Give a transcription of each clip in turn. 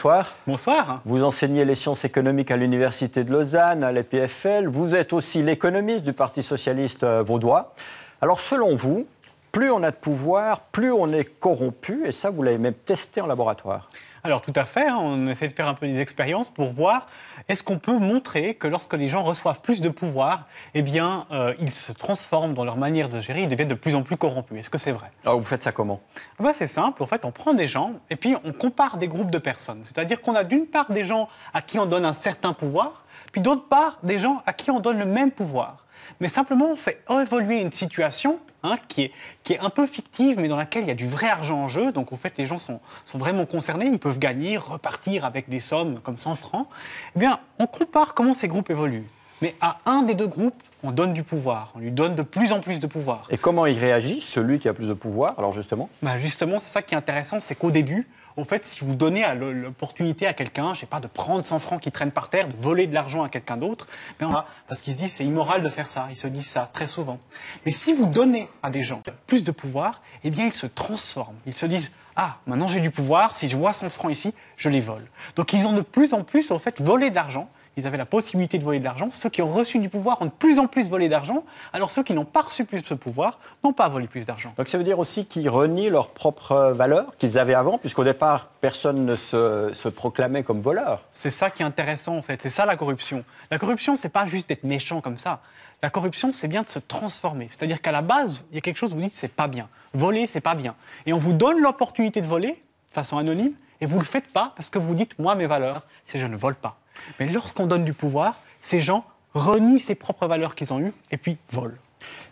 Bonsoir. Bonsoir. Vous enseignez les sciences économiques à l'Université de Lausanne, à l'EPFL. Vous êtes aussi l'économiste du Parti socialiste euh, vaudois. Alors selon vous, plus on a de pouvoir, plus on est corrompu, et ça, vous l'avez même testé en laboratoire. Alors tout à fait, on essaie de faire un peu des expériences pour voir est-ce qu'on peut montrer que lorsque les gens reçoivent plus de pouvoir, eh bien, euh, ils se transforment dans leur manière de gérer, ils deviennent de plus en plus corrompus. Est-ce que c'est vrai Alors ah, vous faites ça comment ah bah, C'est simple, en fait, on prend des gens et puis on compare des groupes de personnes. C'est-à-dire qu'on a d'une part des gens à qui on donne un certain pouvoir, puis d'autre part des gens à qui on donne le même pouvoir mais simplement on fait évoluer une situation Hein, qui, est, un peu fictive, mais dans laquelle il y a du vrai argent en jeu. Donc, en fait, les gens sont, sont vraiment concernés. Ils peuvent gagner, repartir avec des sommes comme 100 francs. Eh bien, on compare comment ces groupes évoluent. Mais à un des deux groupes, on donne du pouvoir, on lui donne de plus en plus de pouvoir. Et comment il réagit, celui qui a plus de pouvoir, alors justement bah Justement, c'est ça qui est intéressant, c'est qu'au début, au fait, si vous donnez l'opportunité à quelqu'un, je sais pas, de prendre 100 francs qui traînent par terre, de voler de l'argent à quelqu'un d'autre, mais ben parce qu'ils se disent c'est immoral de faire ça. Ils se disent ça très souvent. Mais si vous donnez à des gens plus de pouvoir, eh bien ils se transforment. Ils se disent ah, maintenant j'ai du pouvoir, si je vois 100 francs ici, je les vole. Donc ils ont de plus en plus, au fait, volé de l'argent ils avaient la possibilité de voler de l'argent. Ceux qui ont reçu du pouvoir ont de plus en plus volé d'argent, alors ceux qui n'ont pas reçu plus de ce pouvoir n'ont pas volé plus d'argent. Donc ça veut dire aussi qu'ils renient leurs propres valeurs qu'ils avaient avant, puisqu'au départ, personne ne se, proclamait comme voleur. C'est ça qui est intéressant, en fait. C'est ça la corruption. La corruption, c'est pas juste d'être méchant comme ça. La corruption, c'est bien de se transformer. C'est-à-dire qu'à la base, il y a quelque chose, vous dites, c'est pas bien. Voler, c'est pas bien. Et on vous donne l'opportunité de voler, de façon anonyme, et vous le faites pas parce que vous dites, moi, mes valeurs, c'est je ne vole pas. Mais lorsqu'on donne du pouvoir, ces gens renient ses propres valeurs qu'ils ont eues et puis volent.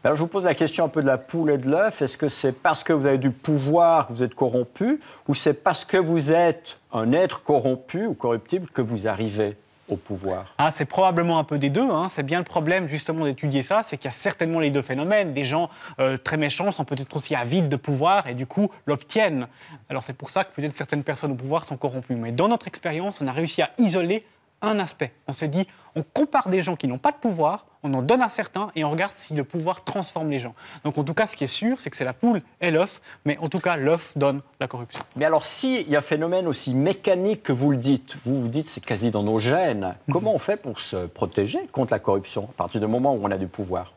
Alors je vous pose la question un peu de la poule et de l'œuf. Est-ce que c'est parce que vous avez du pouvoir que vous êtes corrompu ou c'est parce que vous êtes un être corrompu ou corruptible que vous arrivez au pouvoir ah, C'est probablement un peu des deux. Hein. C'est bien le problème justement d'étudier ça, c'est qu'il y a certainement les deux phénomènes. Des gens euh, très méchants sont peut-être aussi avides de pouvoir et du coup l'obtiennent. Alors c'est pour ça que peut-être certaines personnes au pouvoir sont corrompues. Mais dans notre expérience, on a réussi à isoler un aspect. On s'est dit, on compare des gens qui n'ont pas de pouvoir, on en donne à certains et on regarde si le pouvoir transforme les gens. Donc en tout cas, ce qui est sûr, c'est que c'est la poule et l'œuf, mais en tout cas, l'œuf donne la corruption. Mais alors, s'il y a un phénomène aussi mécanique que vous le dites, vous vous dites c'est quasi dans nos gènes, comment on fait pour se protéger contre la corruption à partir du moment où on a du pouvoir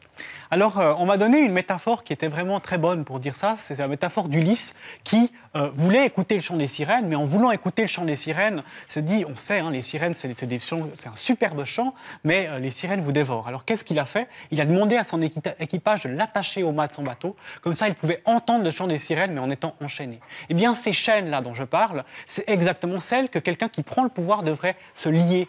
alors, euh, on m'a donné une métaphore qui était vraiment très bonne pour dire ça. C'est la métaphore d'Ulysse qui euh, voulait écouter le chant des sirènes, mais en voulant écouter le chant des sirènes, s'est dit on sait, hein, les sirènes, c'est un superbe chant, mais euh, les sirènes vous dévorent. Alors, qu'est-ce qu'il a fait Il a demandé à son équipage de l'attacher au mât de son bateau. Comme ça, il pouvait entendre le chant des sirènes, mais en étant enchaîné. Eh bien, ces chaînes-là dont je parle, c'est exactement celles que quelqu'un qui prend le pouvoir devrait se lier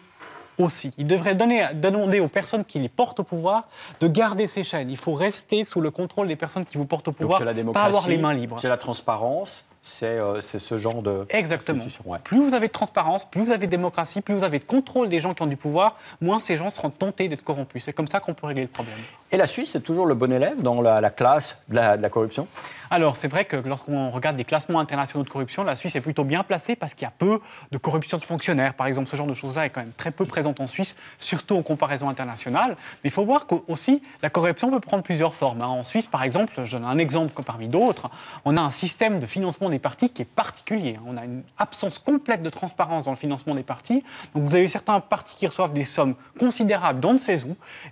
aussi. Il devrait donner, demander aux personnes qui les portent au pouvoir de garder ces chaînes. Il faut rester sous le contrôle des personnes qui vous portent au pouvoir, la pas avoir les mains libres. C'est la transparence. C'est euh, ce genre de. Exactement. Plus vous avez de transparence, plus vous avez de démocratie, plus vous avez de contrôle des gens qui ont du pouvoir, moins ces gens seront tentés d'être corrompus. C'est comme ça qu'on peut régler le problème. Et la Suisse est toujours le bon élève dans la, classe de la, de la corruption alors, c'est vrai que lorsqu'on regarde des classements internationaux de corruption, la Suisse est plutôt bien placée parce qu'il y a peu de corruption de fonctionnaires. Par exemple, ce genre de choses-là est quand même très peu présente en Suisse, surtout en comparaison internationale. Mais il faut voir qu'aussi, la corruption peut prendre plusieurs formes. Hein. En Suisse, par exemple, je donne un exemple parmi d'autres, on a un système de financement des partis qui est particulier. Hein. On a une absence complète de transparence dans le financement des partis. Donc, vous avez certains partis qui reçoivent des sommes considérables dans ne sait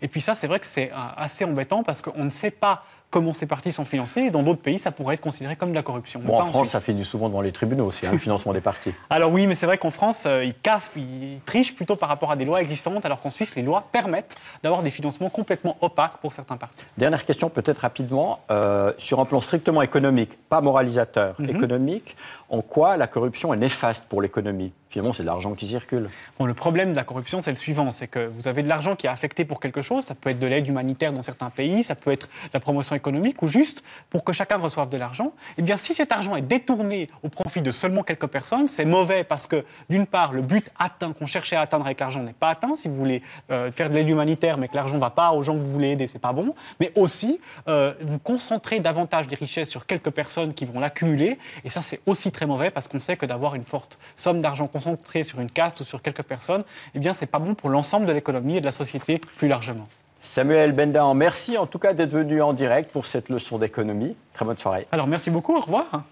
Et puis ça, c'est vrai que c'est euh, assez embêtant parce qu'on ne sait pas comment ces partis sont financés. Et dans d'autres pays, ça pourrait être considéré comme de la corruption. en France, ça finit souvent devant les tribunaux aussi, hein, le financement des partis. Alors oui, mais c'est vrai qu'en France, euh, ils cassent, ils trichent plutôt par rapport à des lois existantes, alors qu'en Suisse, les lois permettent d'avoir des financements complètement opaques pour certains partis. Dernière question, peut-être rapidement, euh, sur un plan strictement économique, pas moralisateur, mhm. économique, en quoi la corruption est néfaste pour l'économie finalement, c'est de l'argent qui circule. Bon, le problème de la corruption, c'est le suivant, c'est que vous avez de l'argent qui est affecté pour quelque chose, ça peut être de l'aide humanitaire dans certains pays, ça peut être la promotion économique, ou juste pour que chacun reçoive de l'argent. Et eh bien, si cet argent est détourné au profit de seulement quelques personnes, c'est mauvais parce que, d'une part, le but atteint qu'on cherchait à atteindre avec l'argent n'est pas atteint. Si vous voulez euh, faire de l'aide humanitaire, mais que l'argent ne va pas aux gens que vous voulez aider, c'est pas bon. Mais aussi, euh, vous concentrez davantage des richesses sur quelques personnes qui vont l'accumuler, et ça, c'est aussi très mauvais parce qu'on sait que d'avoir une forte somme d'argent concentré sur une caste ou sur quelques personnes, eh bien, c'est pas bon pour l'ensemble de l'économie et de la société plus largement. Samuel Bendahan, merci en tout cas d'être venu en direct pour cette leçon d'économie. Très bonne soirée. Alors, merci beaucoup. Au revoir.